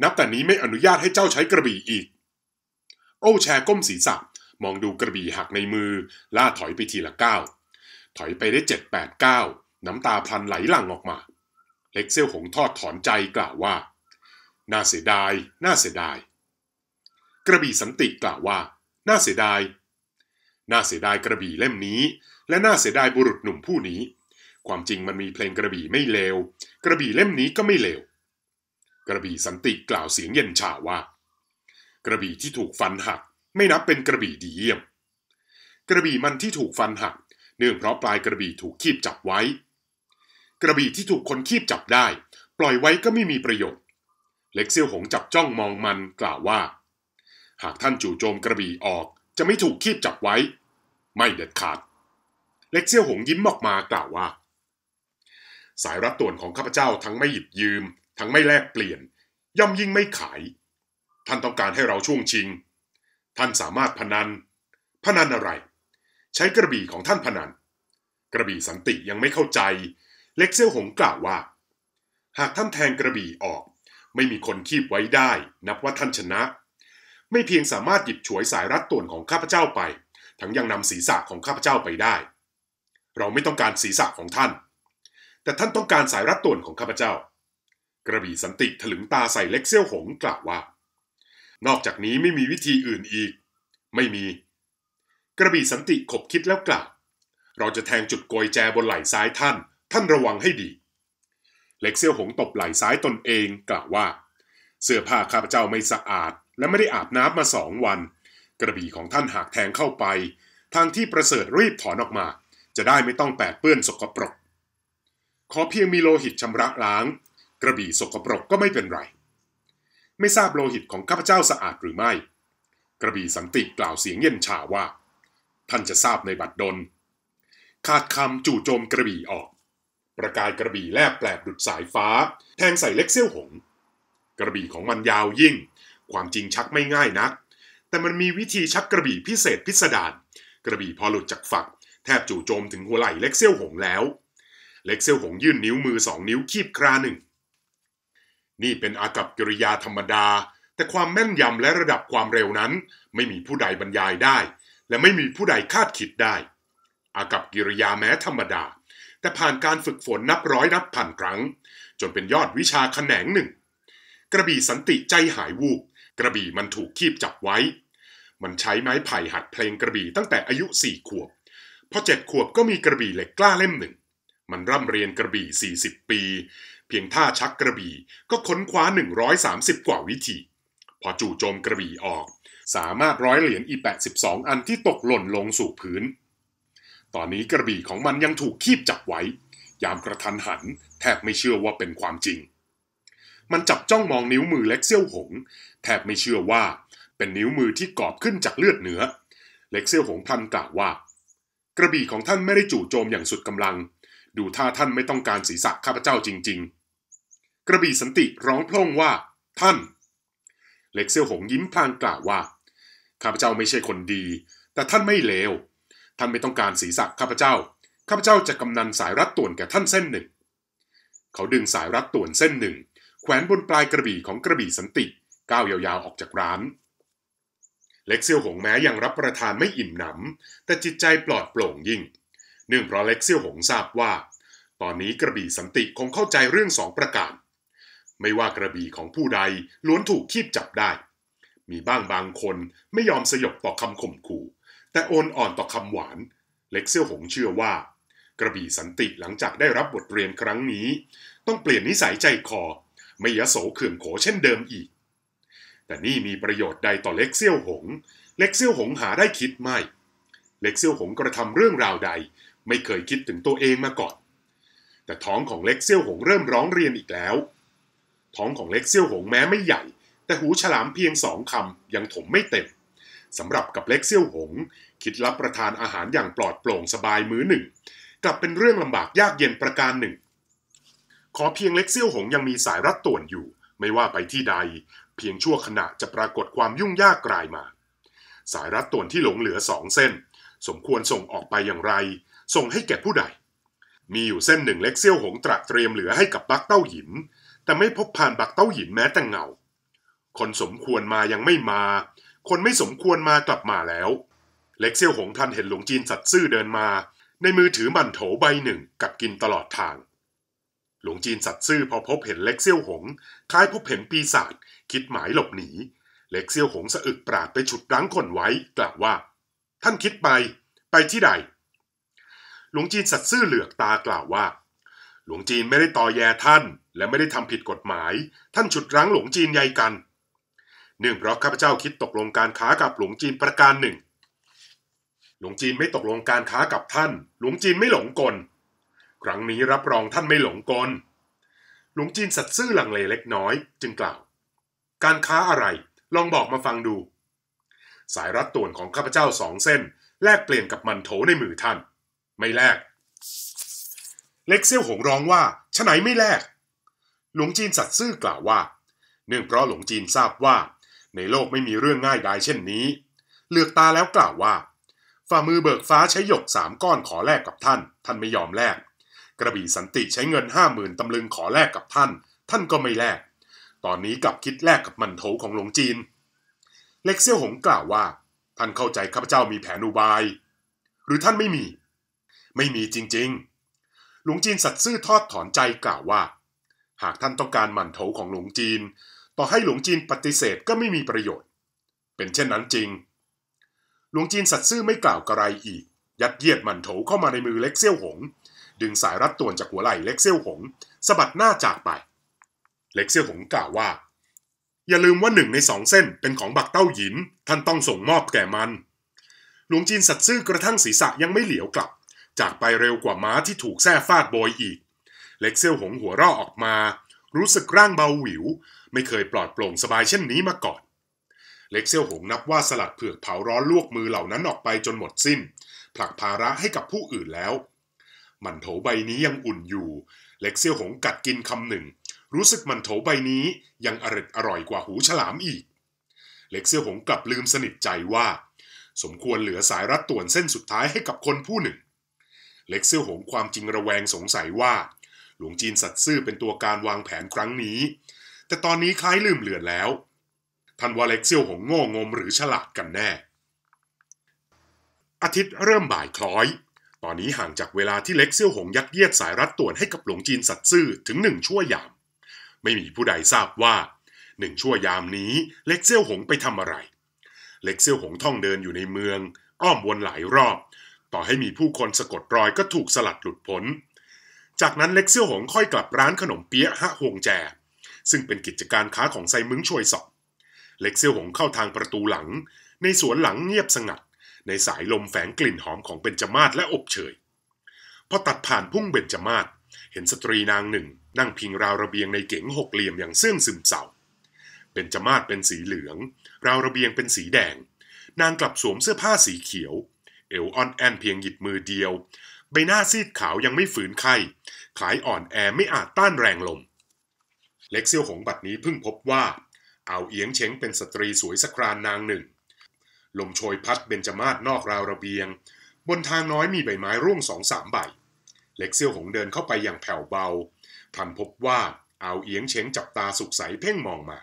นับแต่นี้ไม่อนุญาตให้เจ้าใช้กระบี่อีก โอ้ แชร์ก้มศีรษะมองดูกระบี่ หักในมือ ล่าถอยไปทีละก้าวถอยไปได้เจ็ดแปดเก้าน้ำตาพลันไหลหลั่งออกมา เล็กเซี่ยวหงทอดถอนใจกล่าวว่าน่าเสียดายน่าเสียดายกระบี่สันติกล่าวว่า น่าเสียดาย น่าเสียดายกระบี่เล่มนี้ และ น่าเสียดายบุรุษหนุ่มผู้นี้ ความจริงมันมีเพลงกระบี่ไม่เลว กระบี่เล่มนี้ก็ไม่เลว กระบี่สันติกล่าวเสียงเย็นชาว่า กระบี่ที่ถูกฟันหัก ไม่นับเป็นกระบี่ดีเยี่ยม กระบี่มันที่ถูกฟันหัก เนื่องเพราะปลายกระบี่ถูกคีบจับไว้ กระบี่ที่ถูกคนคีบจับได้ ปล่อยไว้ก็ไม่มีประโยชน์ เล็กเซี่ยวหงจับจ้องมองมันกล่าวว่าหากท่านจู่โจมกระบี่ออกจะไม่ถูกคีบจับไว้ ไม่เด็ดขาด เล็กเซี่ยวหงยิ้มออกมากล่าวว่า สายรับต่วนของข้าพเจ้าทั้งไม่หยิบยืม ทั้งไม่แลกเปลี่ยน ย่อมยิ่งไม่ขาย ท่านต้องการให้เราช่วงชิง ท่านสามารถพนัน พนันอะไร ใช้กระบี่ของท่านพนัน กระบี่สันติยังไม่เข้าใจ เล็กเซี่ยวหงกล่าวว่า หากท่านแทงกระบี่ออก ไม่มีคนคีบไว้ได้ นับว่าท่านชนะไม่เพียงสามารถหยิบฉวยสายรัดต่วนของข้าพเจ้าไป ทั้งยังนำศีรษะของข้าพเจ้าไปได้ เราไม่ต้องการศีรษะของท่าน แต่ท่านต้องการสายรัดต่วนของข้าพเจ้า กระบี่สันติถลึงตาใส่เล็กเซี่ยวหงกล่าวว่า นอกจากนี้ไม่มีวิธีอื่นอีก ไม่มี กระบี่สันติขบคิดแล้วกล่าว เราจะแทงจุดโกยแจบนไหล่ซ้ายท่าน ท่านระวังให้ดี เล็กเซี่ยวหงตบไหล่ซ้ายตนเองกล่าวว่า เสื้อผ้าข้าพเจ้าไม่สะอาดและไม่ได้อาบน้ำมาสองวัน กระบี่ของท่านหากแทงเข้าไป ทางที่ประเสริฐรีบถอนออกมา จะได้ไม่ต้องแปดเปื้อนสกปรก ขอเพียงมีโลหิตชำระล้าง กระบี่สกปรกก็ไม่เป็นไร ไม่ทราบโลหิตของข้าพเจ้าสะอาดหรือไม่ กระบี่สันติกล่าวเสียงเย็นชาว่า ท่านจะทราบในบัดดลขาดคำจู่โจมกระบี่ออก ประกายกระบี่แลบแปลบดุดสายฟ้า แทงใส่เล็กเซี่ยวหง กระบี่ของมันยาวยิ่งความจริงชักไม่ง่ายนัก แต่มันมีวิธีชักกระบี่พิเศษพิสดาร กระบี่พอหลุดจากฝัก แทบจู่โจมถึงหัวไหล่เล็กเซี่ยวหงแล้ว เล็กเซี่ยวหงยื่นนิ้วมือสองนิ้วคีบคราหนึ่ง นี่เป็นอากับกิริยาธรรมดา แต่ความแม่นยำและระดับความเร็วนั้น ไม่มีผู้ใดบรรยายได้ และไม่มีผู้ใดคาดคิดได้ อากับกิริยาแม้ธรรมดา แต่ผ่านการฝึกฝนนับร้อยนับพันครั้ง จนเป็นยอดวิชาแขนงหนึ่ง กระบี่สันติใจหายวูบกระบี่มันถูกคีบจับไว้ มันใช้ไม้ไผ่หัดเพลงกระบี่ตั้งแต่อายุสี่ขวบ พอเจ็ดขวบก็มีกระบี่เหล็กกล้าเล่มหนึ่ง มันร่ำเรียนกระบี่สสี่ิบปี เพียงท่าชักกระบี่ก็ค้นคว้ามสิบกว่าวิธี พอจู่โจมกระบี่ออก สามารถร้อยเหรียญอีแปดสิบสองอันที่ตกหล่นลงสู่พื้น ตอนนี้กระบี่ของมันยังถูกคีบจับไว้ ยามกระทันหันแทบไม่เชื่อว่าเป็นความจริงมันจับจ้องมองนิ้วมือเล็กเซี่ยวหง แทบไม่เชื่อว่า เป็นนิ้วมือที่กอบขึ้นจากเลือดเนื้อเล็กเซี่ยวหงพันกล่าวว่า กระบี่ของท่านไม่ได้จู่โจมอย่างสุดกำลัง ดูท่าท่านไม่ต้องการศีรษะข้าพเจ้าจริง ๆ กระบี่สันติร้องพร่งว่า ท่าน เล็กเซี่ยวหงยิ้มพลางกล่าวว่า ข้าพเจ้าไม่ใช่คนดี แต่ท่านไม่เลว ท่านไม่ต้องการศีรษะข้าพเจ้า ข้าพเจ้าจะกำนันสายรัดต่วนแก่ท่านเส้นหนึ่ง เขาดึงสายรัดต่วนเส้นหนึ่งแขวนบนปลายกระบี่ของกระบี่สันติก้าวยาวๆออกจากร้าน เล็กเซียวหงแม้ยังรับประทานไม่อิ่มหนำแต่จิตใจปลอดโปร่งยิ่ง เนื่องเพราะเล็กเซียวหงทราบว่า ตอนนี้กระบี่สันติคงเข้าใจเรื่องสองประการ ไม่ว่ากระบี่ของผู้ใดล้วนถูกคีบจับได้ มีบ้างบางคนไม่ยอมสยบต่อคำข่มขู่ แต่โอนอ่อนต่อคำหวาน เล็กเซียวหงเชื่อว่า กระบี่สันติหลังจากได้รับบทเรียนครั้งนี้ ต้องเปลี่ยนนิสัยใจคอไม่ยโสเขื่องโขเช่นเดิมอีก แต่นี่มีประโยชน์ใดต่อเล็กเซี่ยวหง เล็กเซี่ยวหงหาได้คิดไม่ เล็กเซี่ยวหงกระทำเรื่องราวใดไม่เคยคิดถึงตัวเองมาก่อน แต่ท้องของเล็กเซี่ยวหงเริ่มร้องเรียนอีกแล้ว ท้องของเล็กเซี่ยวหงแม้ไม่ใหญ่ แต่หูฉลามเพียงสองคำยังถมไม่เต็มสำหรับกับเล็กเซี่ยวหงคิดรับประทานอาหารอย่างปลอดโปร่งสบายมื้อหนึ่งกลับเป็นเรื่องลำบากยากเย็นประการหนึ่งขอเพียงเล็กเซี่ยวหงยังมีสายรัดต่วนอยู่ ไม่ว่าไปที่ใด เพียงชั่วขณะจะปรากฏความยุ่งยากกลายมา สายรัดต่วนที่หลงเหลือสองเส้น สมควรส่งออกไปอย่างไร ส่งให้แก่ผู้ใด มีอยู่เส้นหนึ่งเล็กเซี่ยวหงตระเตรียมเหลือให้กับบักเต้าหยินแต่ไม่พบผ่านบักเต้าหยินแม้แต่เงาคนสมควรมายังไม่มา คนไม่สมควรมากลับมาแล้ว เล็กเซี่ยวหงทันเห็นหลวงจีนสัตซ์ซื่อเดินมา ในมือถือบั่นโถใบหนึ่งกับกินตลอดทางหลวงจีนสัตซ์ซื่อพอพบเห็นเล็กเซี่ยวหง คล้ายพบเห็นปีศาจ คิดหมายหลบหนี เล็กเซี่ยวหงสะอึกปราดไปฉุดรั้งคนไว้กล่าวว่า ท่านคิดไปไปที่ใด หลวงจีนสัตซ์ซื่อเหลือกตากล่าวว่า หลวงจีนไม่ได้ต่อแยท่านและไม่ได้ทำผิดกฎหมาย ท่านฉุดรั้งหลวงจีนใหญ่กัน เนื่องเพราะข้าพเจ้าคิดตกลงการค้ากับหลวงจีนประการหนึ่ง หลวงจีนไม่ตกลงการค้ากับท่าน หลวงจีนไม่หลงกลครั้งนี้รับรองท่านไม่หลงกล หลวงจีนสัตซ์ซื่อลังเลเล็กน้อย จึงกล่าว การค้าอะไรลองบอกมาฟังดู สายรัดต่วนของข้าพเจ้าสองเส้น แลกเปลี่ยนกับมันโถในมือท่าน ไม่แลก เล็กเซี่ยวหงร้องว่าฉะไหนไม่แลก หลวงจีนสัตซ์ซื่อกล่าวว่าเนื่องเพราะหลวงจีนทราบว่า ในโลกไม่มีเรื่องง่ายดายเช่นนี้ เลือกตาแล้วกล่าวว่า ฝ่ามือเบิกฟ้าใช้หยกสามก้อนขอแลกกับท่าน ท่านไม่ยอมแลกกระบี่สันติใช้เงินห้าหมื่นตำลึงขอแลกกับท่าน ท่านก็ไม่แลกตอนนี้กลับคิดแลกกับมันโถของหลวงจีน เล็กเซี่ยวหงกล่าวว่าท่านเข้าใจข้าพเจ้ามีแผนอุบาย หรือท่านไม่มี ไม่มีจริง ๆ หลวงจีนสัตซ์ซื่อทอดถอนใจกล่าวว่า หากท่านต้องการมันโถของหลวงจีน ต่อให้หลวงจีนปฏิเสธก็ไม่มีประโยชน์ เป็นเช่นนั้นจริง หลวงจีนสัตซ์ซื่อไม่กล่าวกระไรอีก ยัดเยียดมันโถเข้ามาในมือเล็กเซี่ยวหงดึงสายรัดต่วนจากหัวไหล่เล็กเซี่ยวหงสะบัดหน้าจากไป เล็กเซี่ยวหงกล่าวว่า อย่าลืมว่าหนึ่งในสองเส้นเป็นของบักเต้าหยินท่านต้องส่งมอบแก่มัน หลวงจีนสัตซ์ซื่อกระทั่งศีรษะยังไม่เหลียวกลับ จากไปเร็วกว่าม้าที่ถูกแส้ฟาดโบยอีก เล็กเซี่ยวหงหัวร่อออกมา รู้สึกร่างเบาหวิว ไม่เคยปลอดโปร่งสบายเช่นนี้มาก่อน เล็กเซี่ยวหงนับว่าสลัดเผือกเผาร้อนลวกมือเหล่านั้นออกไปจนหมดสิ้น ผลักภาระให้กับผู้อื่นแล้วมันโถใบนี้ยังอุ่นอยู่ เล็กเซี่ยวหงกัดกินคำหนึ่ง รู้สึกมันโถใบนี้ยังอร่อยอร่อยกว่าหูฉลามอีก เล็กเซี่ยวหงกลับลืมสนิทใจว่า สมควรเหลือสายรัดต่วนเส้นสุดท้ายให้กับคนผู้หนึ่ง เล็กเซี่ยวหงความจริงระแวงสงสัยว่าหลวงจีนสัตซ์ซื่อเป็นตัวการวางแผนครั้งนี้ แต่ตอนนี้คล้ายลืมเลือนแล้วท่านว่าเล็กเซี่ยวหงโง่งมหรือฉลาดกันแน่อาทิตย์เริ่มบ่ายคล้อยตอนนี้ห่างจากเวลาที่เล็กเซี่ยวหงยักเยียดสายรัดต่วนให้กับหลวงจีนสัตซื่อถึงหนึ่งชั่วยาม ไม่มีผู้ใดทราบว่าหนึ่งชั่วยามนี้เล็กเซี่ยวหงไปทำอะไร เล็กเซี่ยวหงท่องเดินอยู่ในเมือง อ้อมวนหลายรอบ ต่อให้มีผู้คนสะกดรอยก็ถูกสลัดหลุดพ้น จากนั้นเล็กเซี่ยวหงค่อยกลับร้านขนมเปี๊ยะฮะหงแจ ซึ่งเป็นกิจการค้าของไซมึงช่วยสอบเล็กเซี่ยวหงเข้าทางประตูหลัง ในสวนหลังเงียบสงัดในสายลมแฝงกลิ่นหอมของเบญจมาศและอบเชยพอตัดผ่านพุ่งเบญจมาศเห็นสตรีนางหนึ่ง นั่งพิงราวระเบียงในเก๋งหกเหลี่ยมอย่างเสื่องซึมเศร้าเบญจมาศเป็นสีเหลือง ราวระเบียงเป็นสีแดง นางกลับสวมเสื้อผ้าสีเขียว เอวอ่อนแอนเพียงหยิบมือเดียวใบหน้าซีดขาวยังไม่ฝืนไข้ขายอ่อนแอไม่อาจต้านแรงลมเล็กเซียวของบัดนี้เพิ่งพบว่า เอาเอียงเช้งเป็นสตรีสวยสครานนางหนึ่งลมโชยพัดเบญจมาศนอกราวระเบียง บนทางน้อยมีใบไม้ร่วงสองสามใบ เล็กเซี่ยวหงเดินเข้าไปอย่างแผ่วเบาพันพบว่าเอาเอียงเฉงจับตาสุขใสเพ่งมองมา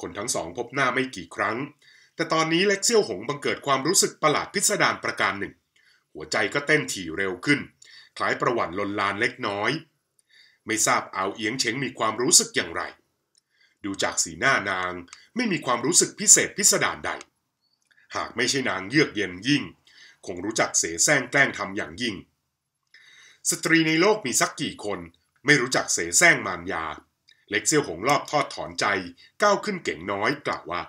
คนทั้งสองพบหน้าไม่กี่ครั้ง แต่ตอนนี้เล็กเซี่ยวหงบังเกิดความรู้สึกประหลาดพิสดารประการหนึ่ง หัวใจก็เต้นถี่เร็วขึ้น คล้ายประวัติลนลานเล็กน้อย ไม่ทราบเอาเอียงเฉงมีความรู้สึกอย่างไร ดูจากสีหน้านางไม่มีความรู้สึกพิเศษพิสดารใดหากไม่ใช่นางเยือกเย็นยิ่ง คงรู้จักเสแสร้งแกล้งทำอย่างยิ่ง สตรีในโลกมีสักกี่คน ไม่รู้จักเสแสร้งมารยา เล็กเซี่ยวหงรอบทอดถอนใจ ก้าวขึ้นเก่งน้อยกล่าวว่า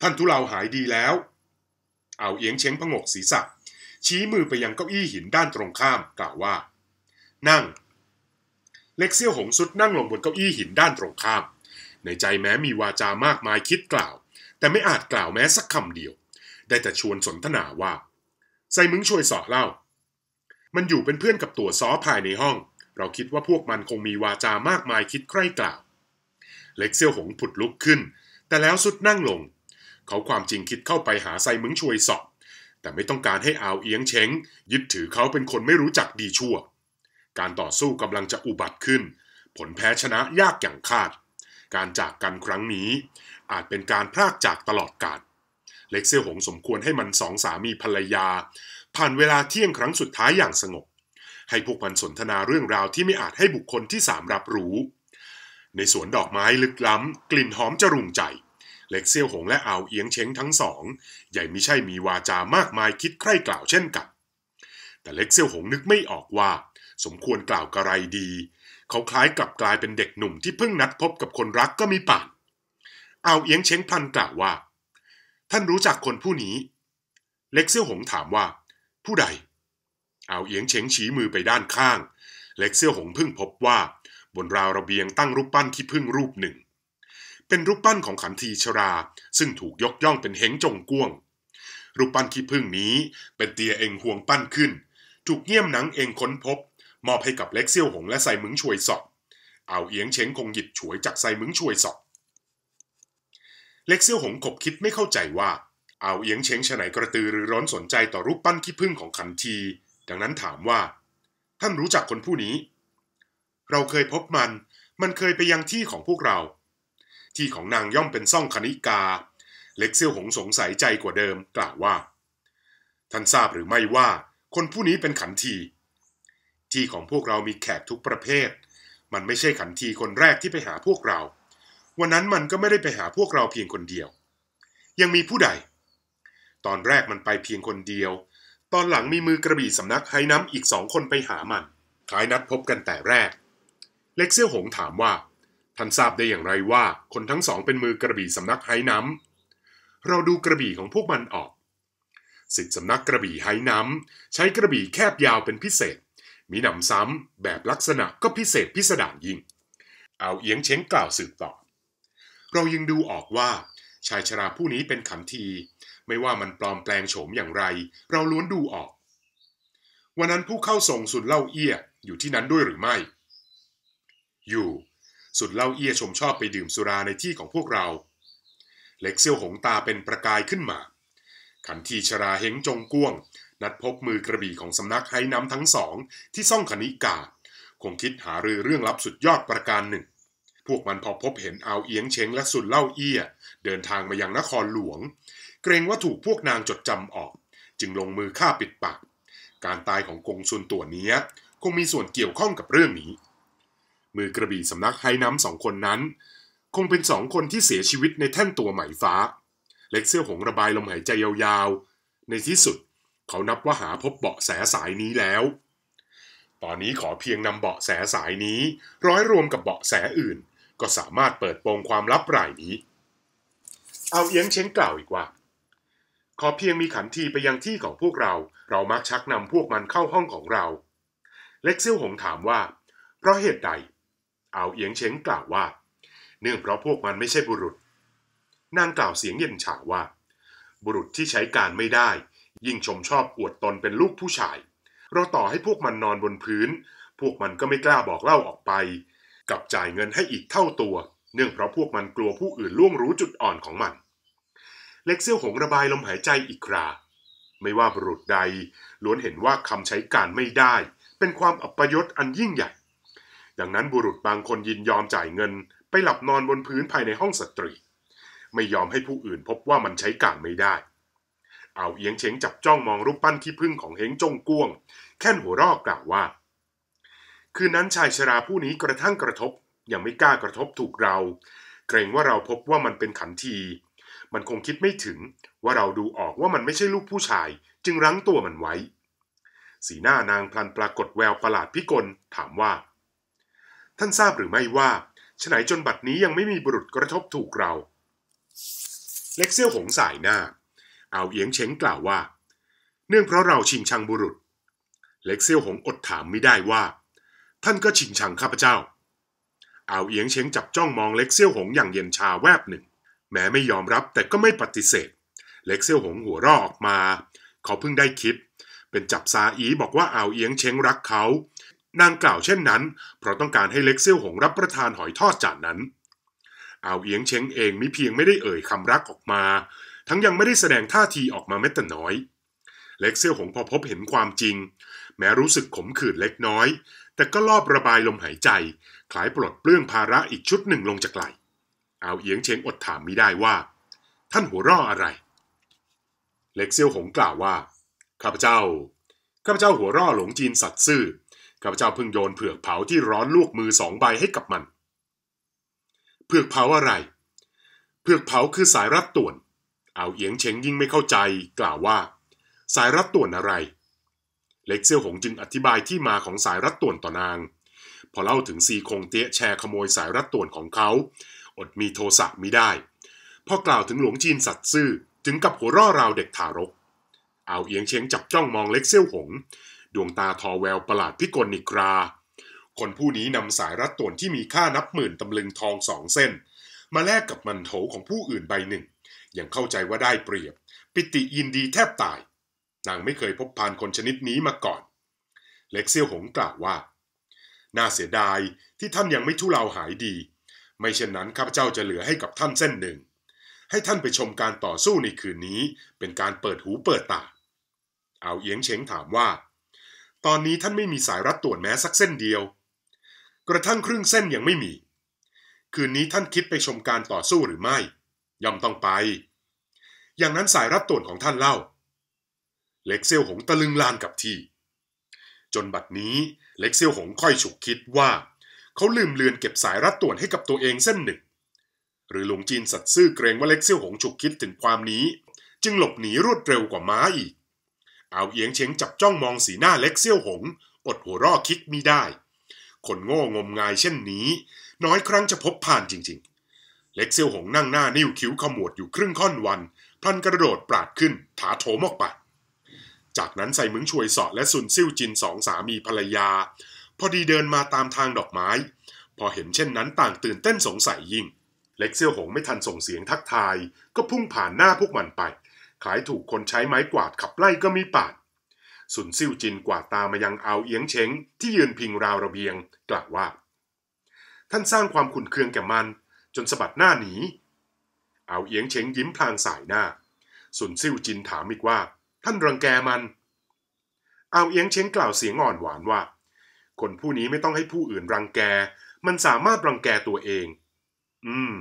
ท่านทุเลาหายดีแล้ว เอาเอียงเช้งพงกศีรษะชี้มือไปยังเก้าอี้หินด้านตรงข้าม กล่าวว่า นั่ง เล็กเซี่ยวหงสุดนั่งลงบนเก้าอี้หินด้านตรงข้าม ในใจแม้มีวาจามากมายคิดกล่าวแต่ไม่อาจกล่าวแม้สักคำเดียว ได้แต่ชวนสนทนาว่าไซมึงช่วยสอเล่า มันอยู่เป็นเพื่อนกับตัวซอภายในห้อง เราคิดว่าพวกมันคงมีวาจามากมายคิดใคร่กล่าว เล็กเซี่ยวหงผุดลุกขึ้น แต่แล้วสุดนั่งลง เขาความจริงคิดเข้าไปหาไซมึงช่วยสอบแต่ไม่ต้องการให้อาวเอียงเช้งยึดถือเขาเป็นคนไม่รู้จักดีชั่ว การต่อสู้กำลังจะอุบัติขึ้น ผลแพ้ชนะยากอย่างคาด การจากกันครั้งนี้อาจเป็นการพรากจากตลอดกาล เล็กเซี่ยหงสมควรให้มันสองสามีภรรยา ผ่านเวลาเที่ยงครั้งสุดท้ายอย่างสงบให้พวกมันสนทนาเรื่องราวที่ไม่อาจให้บุคคลที่สามรับรู้ ในสวนดอกไม้ลึกล้ำกลิ่นหอมจรุงใจ เล็กเซี่ยวหงและอ่าวเอียงเช้งทั้งสอง ใหญ่ไม่ใช่มีวาจามากมายคิดใคร่กล่าวเช่นกันแต่เล็กเซี่ยวหงนึกไม่ออกว่า สมควรกล่าวกระไรดี เขาคล้ายกับกลายเป็นเด็กหนุ่มที่เพิ่งนัดพบกับคนรักก็มีป่านเอาเอียงเช้งพันกล่าวว่า ท่านรู้จักคนผู้นี้ เล็กเสี่ยวหงถามว่า ผู้ใดเอาเอียงเช้งชี้มือไปด้านข้าง เล็กเสี่ยวหงเพิ่งพบว่า บนราวระเบียงตั้งรูปปั้นขี้พึ่งรูปหนึ่ง เป็นรูปปั้นของขันทีชราซึ่งถูกยกย่องเป็นเฮงจงก้วงรูปปั้นขี้พึ่งนี้เป็นเตียเองห่วงปั้นขึ้นถูกเงี่ยมหนังเองค้นพบ มอบให้กับเล็กเสี่ยวหงและใส่มึงช่วยสอบเอาเอียงเช้งคงหยิบฉวยจากใส่มึงช่วยสอบเล็กเซี่ยวหงขบคิดไม่เข้าใจว่า เอาเอียงเชงฉไหนกระตือรือร้อนสนใจต่อรูปปั้นขี้ผึ้งของขันที ดังนั้นถามว่า ท่านรู้จักคนผู้นี้ เราเคยพบมัน มันเคยไปยังที่ของพวกเรา ที่ของนางย่อมเป็นซ่องคณิกา เล็กเซี่ยวหงสงสัยใจกว่าเดิมกล่าวว่า ท่านทราบหรือไม่ว่า คนผู้นี้เป็นขันทีที่ของพวกเรามีแขกทุกประเภท มันไม่ใช่ขันทีคนแรกที่ไปหาพวกเราวันนั้นมันก็ไม่ได้ไปหาพวกเราเพียงคนเดียว ยังมีผู้ใด ตอนแรกมันไปเพียงคนเดียว ตอนหลังมีมือกระบี่สำนักไฮน้ำอีกสองคนไปหามันคล้ายนัดพบกันแต่แรก เล็กเซี่ยวหงถามว่า ท่านทราบได้อย่างไรว่าคนทั้งสองเป็นมือกระบี่สำนักไฮน้ำ เราดูกระบี่ของพวกมันออก สิทธิสำนักกระบี่ไฮน้ำใช้กระบี่แคบยาวเป็นพิเศษ มีหนำซ้ำแบบลักษณะก็พิเศษพิสดารยิ่ง เอาเอียงเช้งกล่าวสืบต่อเรายังดูออกว่า ชายชราผู้นี้เป็นขันที ไม่ว่ามันปลอมแปลงโฉมอย่างไร เราล้วนดูออก วันนั้นผู้เข้าส่งสุดเล่าเอี้ยอยู่ที่นั้นด้วยหรือไม่ อยู่ สุดเล่าเอี้ยชมชอบไปดื่มสุราในที่ของพวกเราเล็กเซียวหงตาเป็นประกายขึ้นมา ขันทีชราเฮงจงก้วง นัดพบมือกระบี่ของสำนักไห้น้ำทั้งสองที่ซ่องขณิกาคงคิดหารือเรื่องลับสุดยอดประการหนึ่งพวกมันพอพบเห็นเอาเอียงเชงและสุนเล่าเอี้ย เดินทางมายังนครหลวง เกรงว่าถูกพวกนางจดจำออก จึงลงมือฆ่าปิดปากการตายของกงซุนตัวนี้คงมีส่วนเกี่ยวข้องกับเรื่องนี้ มือกระบี่สำนักไฮน้ำสองคนนั้น คงเป็นสองคนที่เสียชีวิตในแท่นตัวไหมฟ้า เล็กเสื้อหงระบายลมหายใจยาวๆ ในที่สุดเขานับว่าหาพบเบาะแสสายนี้แล้ว ตอนนี้ขอเพียงนำเบาะแสสายนี้ ร้อยรวมกับเบาะแสอื่นก็สามารถเปิดโปงความลับรายนี้ เอาเอียงเช้งกล่าวอีกว่า ขอเพียงมีขันทีไปยังที่ของพวกเรา เรามักชักนำพวกมันเข้าห้องของเรา เล็กซิ่วหงถามว่า เพราะเหตุใด เอาเอียงเช้งกล่าวว่า เนื่องเพราะพวกมันไม่ใช่บุรุษนางกล่าวเสียงเย็นฉาว่า บุรุษที่ใช้การไม่ได้ ยิ่งชมชอบอวดตนเป็นลูกผู้ชาย เราต่อให้พวกมันนอนบนพื้น พวกมันก็ไม่กล้าบอกเล่าออกไปับจ่ายเงินให้อีกเท่าตัว เนื่องเพราะพวกมันกลัวผู้อื่นล่วงรู้จุดอ่อนของมัน เล็กเซี่ยวหงระบายลมหายใจอีกครา ไม่ว่าบุรุษใดล้วนเห็นว่าคำใช้การไม่ได้ เป็นความอัปยศอันยิ่งใหญ่ดังนั้นบุรุษบางคนยินยอมจ่ายเงินไปหลับนอนบนพื้นภายในห้องสตรี ไม่ยอมให้ผู้อื่นพบว่ามันใช้การไม่ได้ เอาเอียงเฉงจับจ้องมองรูปปั้นที่พึ่งของเฮงจงกวง แค่นหัวรอกกล่าวว่าคืนนั้นชายชราผู้นี้กระทั่งกระทบ ยังไม่กล้ากระทบถูกเรา เกรงว่าเราพบว่ามันเป็นขันที มันคงคิดไม่ถึงว่าเราดูออกว่ามันไม่ใช่ลูกผู้ชาย จึงรั้งตัวมันไว้ สีหน้านางพลันปรากฏแววประหลาดพิกลถามว่า ท่านทราบหรือไม่ว่าฉนัยจนบัดนี้ยังไม่มีบุรุษกระทบถูกเรา เล็กเซี่ยวหงสายหน้า เอาเอียงเฉงกล่าวว่า เนื่องเพราะเราชิงชังบุรุษ เล็กเซี่ยวหงอดถามไม่ได้ว่าท่านก็ชิงชังข้าพเจ้า เอาเอียงเชงจับจ้องมองเล็กเซี่ยวหงอย่างเย็นชาแวบหนึ่ง แม้ไม่ยอมรับแต่ก็ไม่ปฏิเสธ เล็กเซี่ยวหงหัวรอออกมาเขาเพิ่งได้คิด เป็นจับซาอีบอกว่าเอาเอียงเชงรักเขา นางกล่าวเช่นนั้น เพราะต้องการให้เล็กเซี่ยวหงรับประทานหอยทอดจานนั้น เอาเอียงเชงเองมิเพียงไม่ได้เอ่ยคำรักออกมา ทั้งยังไม่ได้แสดงท่าทีออกมาแม้แต่น้อย เล็กเซี่ยวหงพอพบเห็นความจริง แม้รู้สึกขมขื่นเล็กน้อยแต่ก็ลอบระบายลมหายใจคลายปลดเปลื้องภาระอีกชุดหนึ่งลงจากไหลเอาเอียงเชงอดถามมิได้ว่า ท่านหัวร่ออะไร เล็กเซียวหงกล่าวว่าข้าพเจ้าข้าพเจ้าหัวร่อหลงจีนสัตว์ซื่อข้าพเจ้าเพิ่งโยนเผือกเผาที่ร้อนลวกมือสองใบให้กับมันเผือกเผาอะไร เผือกเผาคือสายรัดต่วน เอาเอียงเชงยิ่งไม่เข้าใจ กล่าวว่า สายรัดต่วนอะไรเล็กเซี่ยวหงจึงอธิบายที่มาของสายรัดต่วนต่อนาง พอเล่าถึงซีคงเตี้ยแชร์ขโมยสายรัดต่วนของเขา อดมีโทสะมิได้พอกล่าวถึงหลวงจีนสัตว์ซื่อถึงกับหัวร่อราวเด็กทารก เอาเอียงเชงจับจ้องมองเล็กเซี่ยวหง ดวงตาทอแววประหลาดพิกลนิกรา คนผู้นี้นำสายรัดต่วนที่มีค่านับหมื่นตำลึงทองสองเส้น มาแลกกับมันโถของผู้อื่นใบหนึ่ง ยังเข้าใจว่าได้เปรียบ ปิติยินดีแทบตายนางไม่เคยพบพานคนชนิดนี้มาก่อน เล็กเซียวหงกล่าวว่า น่าเสียดายที่ท่านยังไม่ทุเลาหายดี ไม่เช่นนั้นข้าพเจ้าจะเหลือให้กับท่านเส้นหนึ่ง ให้ท่านไปชมการต่อสู้ในคืนนี้เป็นการเปิดหูเปิดตา เอาเอียงเฉงถามว่า ตอนนี้ท่านไม่มีสายรัดต่วนแม้สักเส้นเดียว กระทั่งครึ่งเส้นยังไม่มี คืนนี้ท่านคิดไปชมการต่อสู้หรือไม่ ย่อมต้องไป อย่างนั้นสายรัดต่วนของท่านเล่าเล็กเซลหงตะลึงลานกับที่ จนบัดนี้เล็กเซลหงค่อยฉุกคิดว่าเขาลืมเลือนเก็บสายรัดต่วนให้กับตัวเองเส้นหนึ่ง หรือหลงจีนสัตว์ซื่อเกรงว่าเล็กเซลหงฉุกคิดถึงความนี้ จึงหลบหนีรวดเร็วกว่าม้าอีกเอาเอียงเชงจับจ้องมองสีหน้าเล็กเซียวหงอดหัวร่อคิดมิได้ คนโง่งมงายเช่นนี้ น้อยครั้งจะพบผ่านจริง ๆ เล็กเซียวหงนั่งหน้านิ้วคิ้วขมวดอยู่ครึ่งค่อนวัน พันกระโดดปราดขึ้นถาโถมออกไปจากนั้นใส่มึงช่วยสอดและซุนซิ่วจิน สองสามีภรรยา พอดีเดินมาตามทางดอกไม้ พอเห็นเช่นนั้นต่างตื่นเต้นสงสัยยิ่ง เล็กเซี่ยวหงไม่ทันส่งเสียงทักทาย ก็พุ่งผ่านหน้าพวกมันไป ขายถูกคนใช้ไม้กวาดขับไล่ก็มีปาดสุนซิ่วจินกวาดตามายังเอาเอียงเชงที่ยืนพิงราวระเบียงกล่าวว่า ท่านสร้างความขุ่นเคืองแก่มัน จนสะบัดหน้าหนีเอาเอียงเชงยิ้มพลางสายหน้าสุนซิ่วจินถามอีกว่าท่าน รังแกมัน เอาเอียงเช้งกล่าวเสียงอ่อนหวานว่า คนผู้นี้ไม่ต้องให้ผู้อื่นรังแก มันสามารถรังแกตัวเอง อืม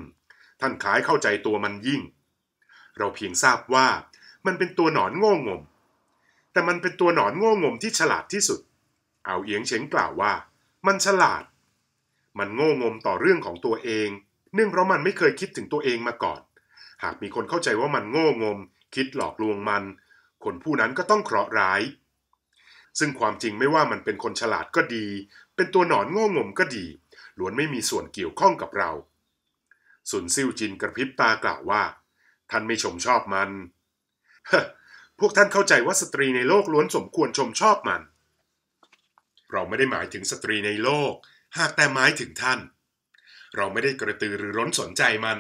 ท่านขายเข้าใจตัวมันยิ่ง เราเพียงทราบว่า มันเป็นตัวหนอนโง่งม แต่มันเป็นตัวหนอนโง่งมที่ฉลาดที่สุด เอาเอียงเช้งกล่าวว่า มันฉลาด มันโง่งมต่อเรื่องของตัวเอง เนื่องเพราะมันไม่เคยคิดถึงตัวเองมาก่อน หากมีคนเข้าใจว่ามันโง่งม คิดหลอกลวงมันคนผู้นั้นก็ต้องเคราะห์ร้าย ซึ่งความจริงไม่ว่ามันเป็นคนฉลาดก็ดี เป็นตัวหนอนโง่งมก็ดี ล้วนไม่มีส่วนเกี่ยวข้องกับเราสุนซิ่วจินกระพริบตากล่าวว่า ท่านไม่ชมชอบมันฮพวกท่านเข้าใจว่าสตรีในโลกล้วนสมควรชมชอบมัน เราไม่ได้หมายถึงสตรีในโลก หากแต่หมายถึงท่าน เราไม่ได้กระตือรือร้นสนใจมัน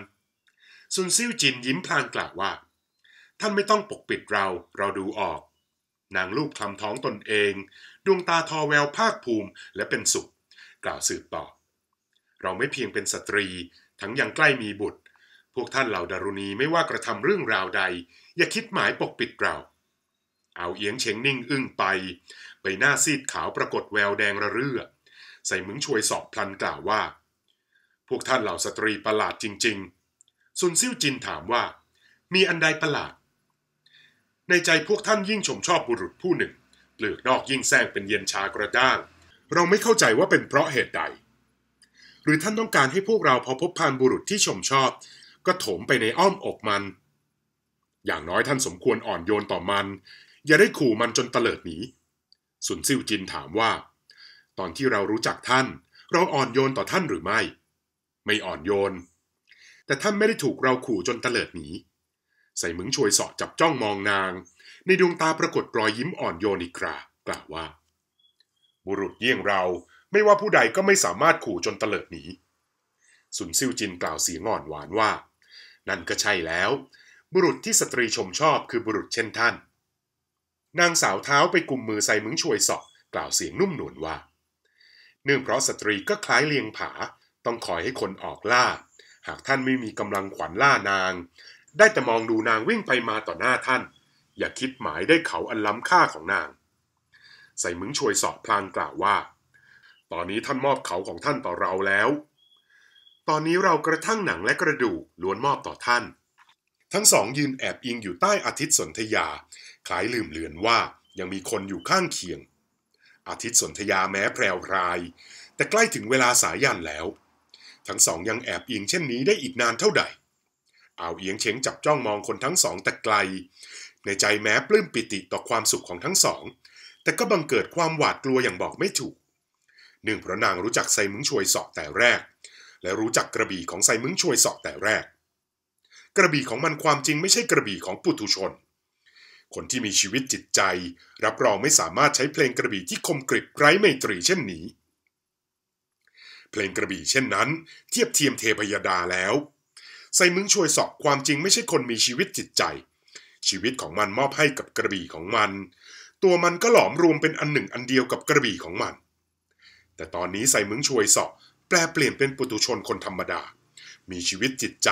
ซุนซิ่วจินยิ้มพลางกล่าวว่าท่านไม่ต้องปกปิดเรา เราดูออก นางลูกคลำท้องตนเอง ดวงตาทอแววภาคภูมิและเป็นสุข กล่าวสืบต่อ เราไม่เพียงเป็นสตรี ทั้งยังใกล้มีบุตร พวกท่านเหล่าดารุณีไม่ว่ากระทำเรื่องราวใด อย่าคิดหมายปกปิดเรา เอาเอียงเฉงนิ่งอึ้งไปใบหน้าซีดขาวปรากฏแววแดงระเรื่อใส่มึงช่วยสอบพลันกล่าวว่าพววกท่านเหล่าสตรีประหลาดจริงๆซุนซิ่วจินถามว่า มีอันใดประหลาดในใจพวกท่านยิ่งชมชอบบุรุษผู้หนึ่งเปลือกนอกยิ่งแซงเป็นเย็นชากระด้างเราไม่เข้าใจว่าเป็นเพราะเหตุใด หรือท่านต้องการให้พวกเราพอพบพานบุรุษที่ชมชอบ ก็โถมไปในอ้อมอกมัน อย่างน้อยท่านสมควรอ่อนโยนต่อมัน อย่าได้ขู่มันจนเตลิดหนีสุนซิวจินถามว่า ตอนที่เรารู้จักท่าน เราอ่อนโยนต่อท่านหรือไม่ ไม่อ่อนโยนแต่ท่านไม่ได้ถูกเราขู่จนเตลิดหนีใส่หมึงช่วยสอดจับจ้องมองนาง ในดวงตาปรากฏรอยยิ้มอ่อนโยนอีกครา กล่าวว่า บุรุษเยี่ยงเราไม่ว่าผู้ใดก็ไม่สามารถขู่จนเตลิดหนี สุนซิวจินกล่าวเสียงอ่อนหวานว่านั่นก็ใช่แล้ว บุรุษที่สตรีชมชอบคือบุรุษเช่นท่าน นางสาวเท้าไปกุมมือใส่มึงช่วยสอดกล่าวเสียงนุ่มนวลว่าเนื่องเพราะสตรีก็คล้ายเลียงผา ต้องคอยให้คนออกล่าหากท่านไม่มีกำลังขวัญล่านางได้แต่มองดูนางวิ่งไปมาต่อหน้าท่าน อย่าคิดหมายได้เขาอันล้ำค่าของนาง ใส่มึงช่วยสอบพลางกล่าวว่า ตอนนี้ท่านมอบเขาของท่านต่อเราแล้ว ตอนนี้เรากระทั่งหนังและกระดูล้วนมอบต่อท่าน ทั้งสองยืนแอบอิงอยู่ใต้อาทิตย์สนธยาคล้ายลืมเลือนว่า ยังมีคนอยู่ข้างเคียง อาทิตย์สนธยาแม้แพรวรายแต่ใกล้ถึงเวลาสายันแล้ว ทั้งสองยังแอบอิงเช่นนี้ได้อีกนานเท่าใดอาเอียงเฉงจับจ้องมองคนทั้งสองแต่ไกล ในใจแม้ปลื้มปิติต่อความสุขของทั้งสอง แต่ก็บังเกิดความหวาดกลัวอย่างบอกไม่ถูกหนึ่งเพราะนางรู้จักไซมึงช่วยสอบแต่แรก และรู้จักกระบี่ของไซมึงช่วยสอบแต่แรก กระบี่ของมันความจริงไม่ใช่กระบี่ของปุถุชน คนที่มีชีวิตจิตใจ รับรองไม่สามารถใช้เพลงกระบี่ที่คมกริบไร้ไมตรีเช่นนี้ เพลงกระบี่เช่นนั้น เทียบเทียมเทพยดาแล้วไซมึงช่วยสอบความจริงไม่ใช่คนมีชีวิตจิตใจ ชีวิตของมันมอบให้กับกระบี่ของมัน ตัวมันก็หลอมรวมเป็นอันหนึ่งอันเดียวกับกระบี่ของมัน แต่ตอนนี้ไซมึงช่วยสอบแปลเปลี่ยนเป็นปุตุชนคนธรรมดา มีชีวิตจิตใจ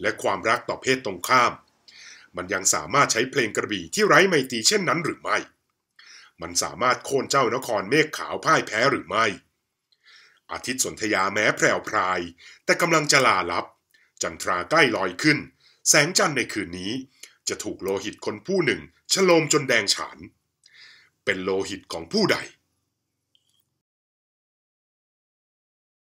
และความรักต่อเพศตรงข้าม มันยังสามารถใช้เพลงกระบี่ที่ไร้ไมตรีเช่นนั้นหรือไม่ มันสามารถโค่นเจ้านครเมฆขาวพ่ายแพ้หรือไม่ อาทิตย์สนธยาแม้แพรวพราย แต่กำลังจะลาลับจันทราใกล้ลอยขึ้น แสงจันทร์ในคืนนี้จะถูกโลหิตคนผู้หนึ่งฉโลมจนแดงฉาน เป็นโลหิตของผู้ใด